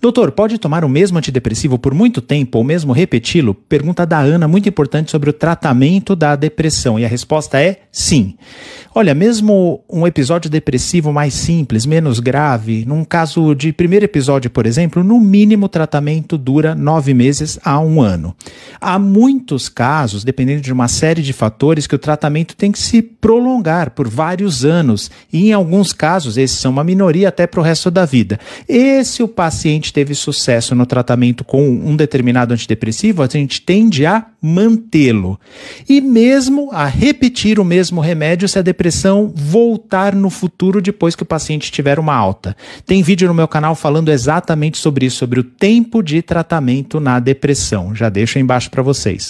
Doutor, pode tomar o mesmo antidepressivo por muito tempo ou mesmo repeti-lo? Pergunta da Ana, muito importante sobre o tratamento da depressão. E a resposta é sim. Olha, mesmo um episódio depressivo mais simples, menos grave, num caso de primeiro episódio, por exemplo, no mínimo o tratamento dura nove meses a um ano. Há muitos casos, dependendo de uma série de fatores, que o tratamento tem que se prolongar por vários anos, e em alguns casos, esses são uma minoria até para o resto da vida. E se o paciente teve sucesso no tratamento com um determinado antidepressivo, a gente tende a mantê-lo. E mesmo a repetir o mesmo remédio se a depressão voltar no futuro depois que o paciente tiver uma alta. Tem vídeo no meu canal falando exatamente sobre isso, sobre o tempo de tratamento na depressão. Já deixo aí embaixo para vocês.